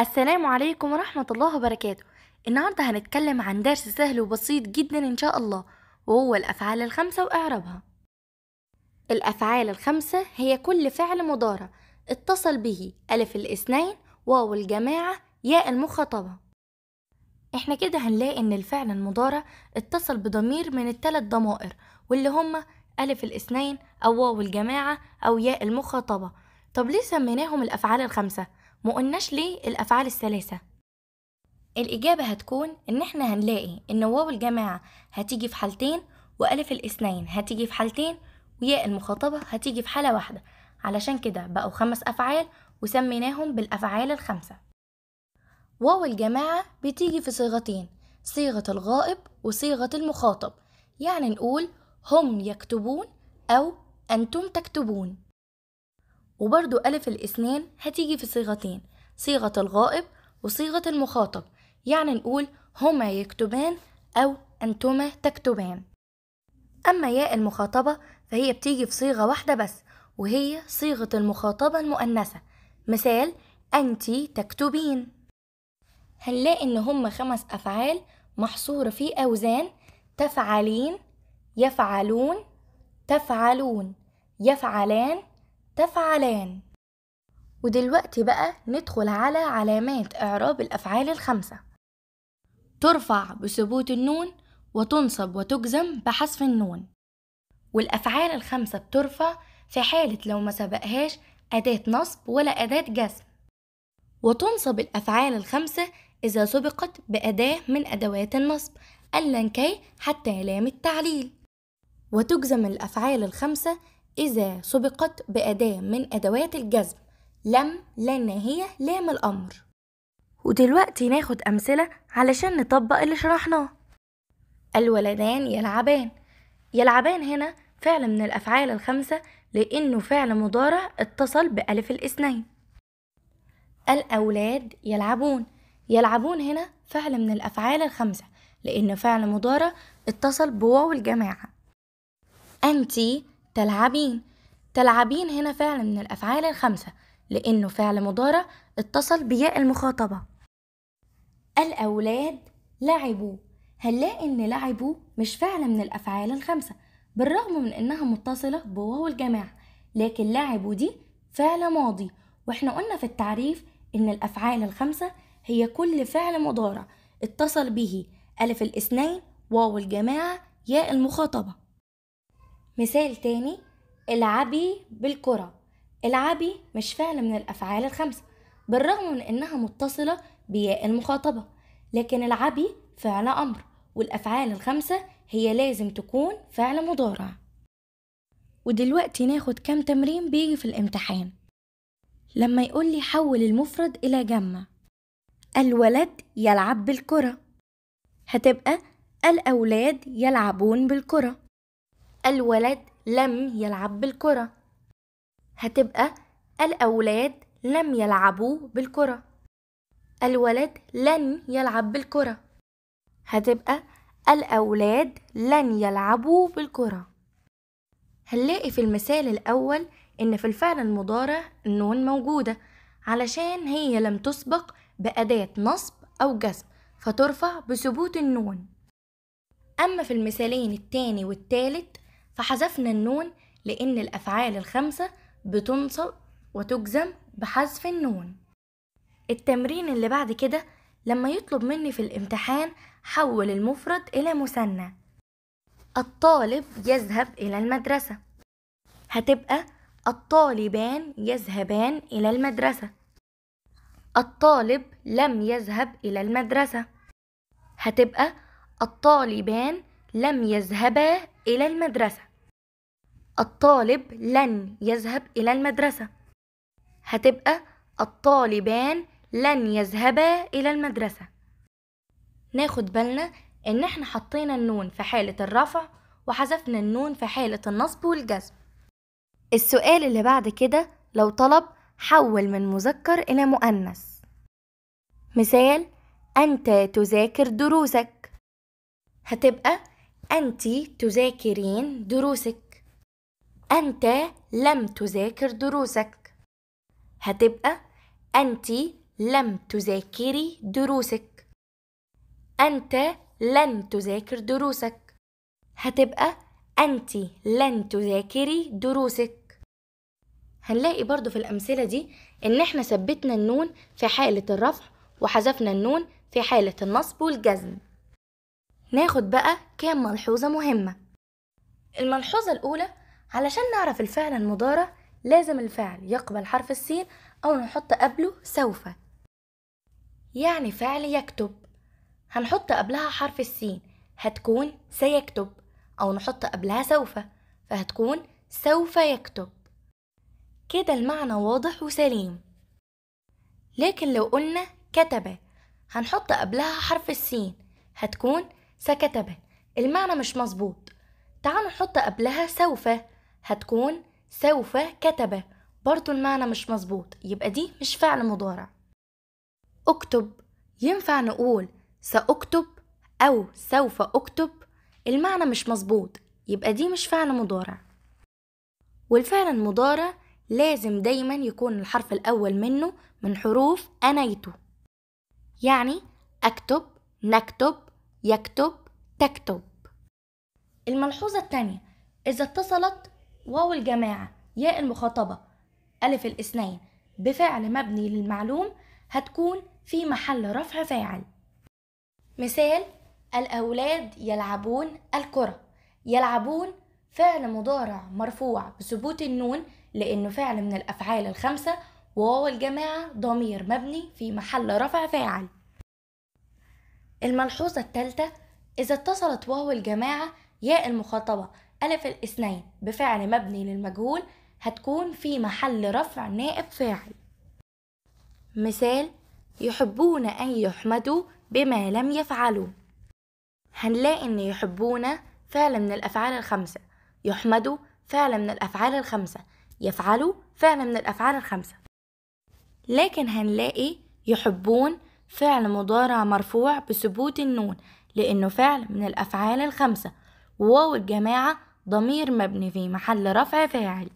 السلام عليكم ورحمة الله وبركاته النهاردة هنتكلم عن درس سهل وبسيط جدا إن شاء الله وهو الأفعال الخمسة وإعرابها الأفعال الخمسة هي كل فعل مضارع اتصل به ألف الاثنين واو الجماعة ياء المخاطبة احنا كده هنلاقي إن الفعل المضارع اتصل بضمير من التلات ضمائر واللي هما ألف الاثنين أو واو الجماعة أو ياء المخاطبة طب ليه سميناهم الأفعال الخمسة؟ مقلناش ليه الأفعال الثلاثة الإجابة هتكون إن إحنا هنلاقي إن واو الجماعة هتيجي في حالتين وألف الاثنين هتيجي في حالتين وياء المخاطبة هتيجي في حالة واحدة علشان كده بقوا خمس أفعال وسميناهم بالأفعال الخمسة واو الجماعة بتيجي في صيغتين صيغة الغائب وصيغة المخاطب يعني نقول هم يكتبون أو أنتم تكتبون وبرضو ألف الإسنان هتيجي في صيغتين صيغة الغائب وصيغة المخاطب يعني نقول هما يكتبان أو أنتما تكتبان أما ياء المخاطبة فهي بتيجي في صيغة واحدة بس وهي صيغة المخاطبة المؤنثة مثال أنت تكتبين هنلاقي إن هما خمس أفعال محصورة في أوزان تفعلين يفعلون تفعلون يفعلان تفعلان ودلوقتي بقى ندخل على علامات إعراب الأفعال الخمسة ترفع بثبوت النون وتنصب وتجزم بحذف النون والأفعال الخمسة بترفع في حالة لو ما سبقهاش أداة نصب ولا أداة جزم وتنصب الأفعال الخمسة إذا سبقت بأداة من أدوات النصب ألا كي حتى لام التعليل وتجزم الأفعال الخمسة إذا سبقت بأداة من أدوات الجزم لم لأن هي لام الأمر ودلوقتي ناخد أمثلة علشان نطبق اللي شرحناه الولدان يلعبان يلعبان هنا فعل من الأفعال الخمسة لأنه فعل مضارع اتصل بألف الاثنين الأولاد يلعبون يلعبون هنا فعل من الأفعال الخمسة لأن فعل مضارع اتصل بواو الجماعة أنتي تلعبين تلعبين هنا فعل من الأفعال الخمسة لأنه فعل مضارع اتصل بياء المخاطبة الأولاد لعبوا هنلاقي إن لعبوا مش فعل من الأفعال الخمسة بالرغم من إنها متصلة بواو الجماعة لكن لعبوا دي فعل ماضي وإحنا قلنا في التعريف إن الأفعال الخمسة هي كل فعل مضارع اتصل به ألف الاثنين واو الجماعة ياء المخاطبة مثال تاني العبي بالكرة العبي مش فعل من الأفعال الخمسة بالرغم من إنها متصلة بياء المخاطبة لكن العبي فعل أمر والأفعال الخمسة هي لازم تكون فعل مضارع ودلوقتي ناخد كام تمرين بيجي في الامتحان لما يقول لي حول المفرد إلى جمع الولد يلعب بالكرة هتبقى الأولاد يلعبون بالكرة الولد لم يلعب بالكرة هتبقى الأولاد لم يلعبوا بالكرة الولد لن يلعب بالكرة هتبقى الأولاد لن يلعبوا بالكرة هنلاقي في المثال الأول إن في الفعل المضارع النون موجودة علشان هي لم تسبق بأداة نصب أو جزم فترفع بثبوت النون أما في المثالين التاني والتالت فحذفنا النون لأن الأفعال الخمسة بتنصب وتجزم بحذف النون التمرين اللي بعد كده لما يطلب مني في الامتحان حول المفرد إلى مثنى الطالب يذهب إلى المدرسة هتبقى الطالبان يذهبان إلى المدرسة الطالب لم يذهب إلى المدرسة هتبقى الطالبان لم يذهبا إلى المدرسة الطالب لن يذهب إلى المدرسة هتبقى الطالبان لن يذهبا إلى المدرسة ناخد بالنا إن إحنا حطينا النون في حالة الرفع وحذفنا النون في حالة النصب والجذب السؤال اللي بعد كده لو طلب حول من مذكر إلى مؤنث مثال أنت تذاكر دروسك هتبقى أنت تذاكرين دروسك أنت لم تذاكر دروسك هتبقى أنت لم تذاكري دروسك أنت لن تذاكر دروسك هتبقى أنت لن تذاكري دروسك هنلاقي برضو في الأمثلة دي إن إحنا ثبتنا النون في حالة الرفع وحذفنا النون في حالة النصب والجزم ناخد بقى كام ملحوظة مهمة الملحوظة الأولى علشان نعرف الفعل المضارع لازم الفعل يقبل حرف السين أو نحط قبله سوف يعني فعل يكتب هنحط قبلها حرف السين هتكون سيكتب أو نحط قبلها سوف فهتكون سوف يكتب كده المعنى واضح وسليم لكن لو قلنا كتب هنحط قبلها حرف السين هتكون سكتب المعنى مش مظبوط تعالوا نحط قبلها سوف هتكون سوف كتب برضو المعنى مش مظبوط يبقى دي مش فعل مضارع اكتب ينفع نقول سأكتب أو سوف أكتب المعنى مش مظبوط يبقى دي مش فعل مضارع والفعل المضارع لازم دايما يكون الحرف الأول منه من حروف أنيته يعني أكتب نكتب يكتب تكتب الملحوظة التانية إذا اتصلت واو الجماعة ياء المخاطبة ألف الاثنين بفعل مبني للمعلوم هتكون في محل رفع فاعل مثال الأولاد يلعبون الكرة يلعبون فعل مضارع مرفوع بثبوت النون لأنه فعل من الأفعال الخمسة وواو الجماعة ضمير مبني في محل رفع فاعل الملحوظة الثالثة إذا اتصلت واو الجماعة ياء المخاطبة ألف الاثنين بفعل مبني للمجهول هتكون في محل رفع نائب فاعل مثال يحبون أن يحمدوا بما لم يفعلوا هنلاقي إن يحبون فعل من الأفعال الخمسة يحمدوا فعل من الأفعال الخمسة يفعلوا فعل من الأفعال الخمسة لكن هنلاقي يحبون فعل مضارع مرفوع بثبوت النون لأنه فعل من الأفعال الخمسة وواو الجماعة ضمير مبني في محل رفع فاعل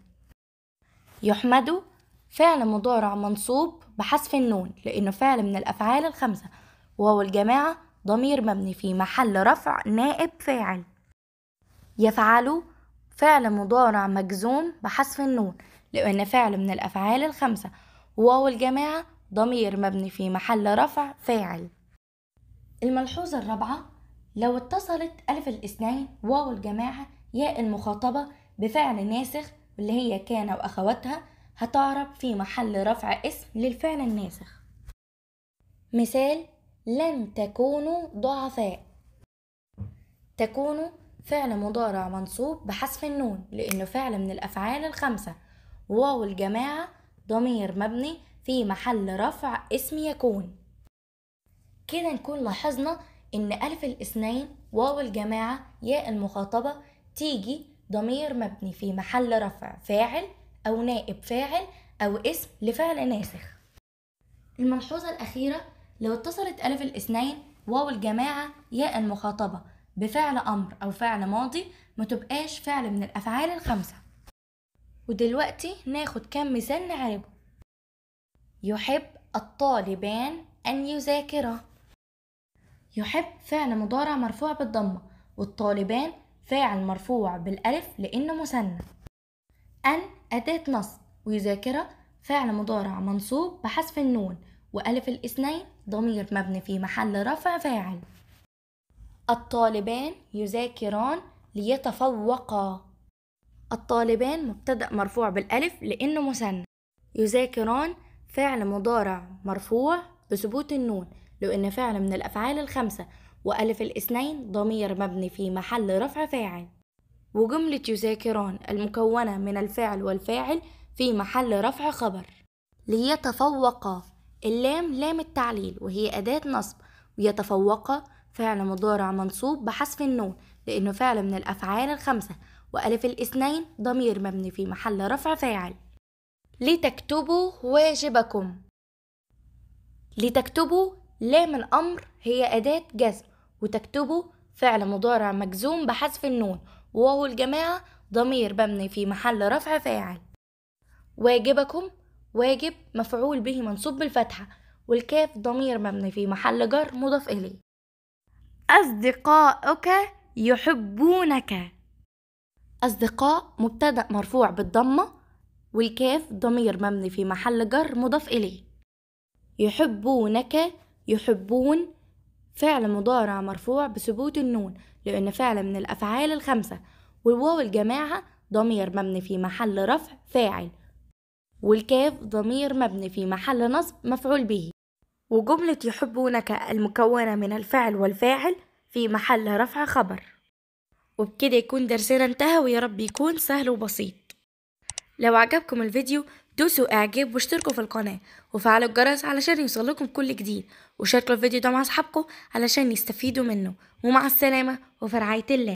يحمد فعل مضارع منصوب بحذف النون لأنه فعل من الأفعال الخمسة وهو الجماعة ضمير مبني في محل رفع نائب فاعل يفعل فعل مضارع مجزوم بحذف النون لأن فعل من الأفعال الخمسة وهو الجماعة ضمير مبني في محل رفع فاعل الملحوظة الرابعة لو اتصلت ألف الاثنين واو الجماعة ياء المخاطبة بفعل ناسخ اللي هي كان وأخواتها هتعرب في محل رفع اسم للفعل الناسخ مثال لن تكونوا ضعفاء تكونوا فعل مضارع منصوب بحذف النون لأنه فعل من الأفعال الخمسة واو الجماعة ضمير مبني في محل رفع اسم يكون كده نكون لاحظنا إن ألف الاثنين واو الجماعة ياء المخاطبة تيجي ضمير مبني في محل رفع فاعل أو نائب فاعل أو اسم لفعل ناسخ الملحوظة الأخيرة لو اتصلت ألف الاثنين واو الجماعة ياء المخاطبة بفعل أمر أو فعل ماضي متبقاش فعل من الأفعال الخمسة ودلوقتي ناخد كام مثال نعربه يحب الطالبان أن يذاكرا يحب فعل مضارع مرفوع بالضمة والطالبان فاعل مرفوع بالألف لأنه مثنى أن أداة نصب ويذاكرة فعل مضارع منصوب بحذف النون وألف الاثنين ضمير مبني في محل رفع فاعل الطالبان يذاكران ليتفوقا الطالبان مبتدأ مرفوع بالألف لأنه مثنى يذاكران فعل مضارع مرفوع بثبوت النون لأن فعل من الأفعال الخمسة وألف الاثنين ضمير مبني في محل رفع فاعل وجملة يذاكران المكونة من الفعل والفاعل في محل رفع خبر ليتفوق اللام لام التعليل وهي أداة نصب ويتفوق فعل مضارع منصوب بحذف النون لأنه فعل من الأفعال الخمسة وألف الاثنين ضمير مبني في محل رفع فاعل لتكتبوا واجبكم لتكتبوا لام الأمر هي أداة جزم وتكتبوا فعل مضارع مجزوم بحذف النون وهو الجماعة ضمير مبني في محل رفع فاعل واجبكم واجب مفعول به منصوب بالفتحة والكاف ضمير مبني في محل جر مضاف إليه أصدقاؤك يحبونك أصدقاء مبتدأ مرفوع بالضمة والكاف ضمير مبني في محل جر مضاف إليه يحبونك يحبون فعل مضارع مرفوع بثبوت النون لأن فعل من الأفعال الخمسة والواو الجماعة ضمير مبني في محل رفع فاعل والكاف ضمير مبني في محل نصب مفعول به وجملة يحبونك المكونة من الفعل والفاعل في محل رفع خبر وبكده يكون درسنا انتهى ويا رب يكون سهل وبسيط لو عجبكم الفيديو دوسوا اعجاب واشتركوا في القناة وفعلوا الجرس علشان يوصلكم كل جديد وشاركوا الفيديو ده مع اصحابكم علشان يستفيدوا منه ومع السلامة وفي رعاية الله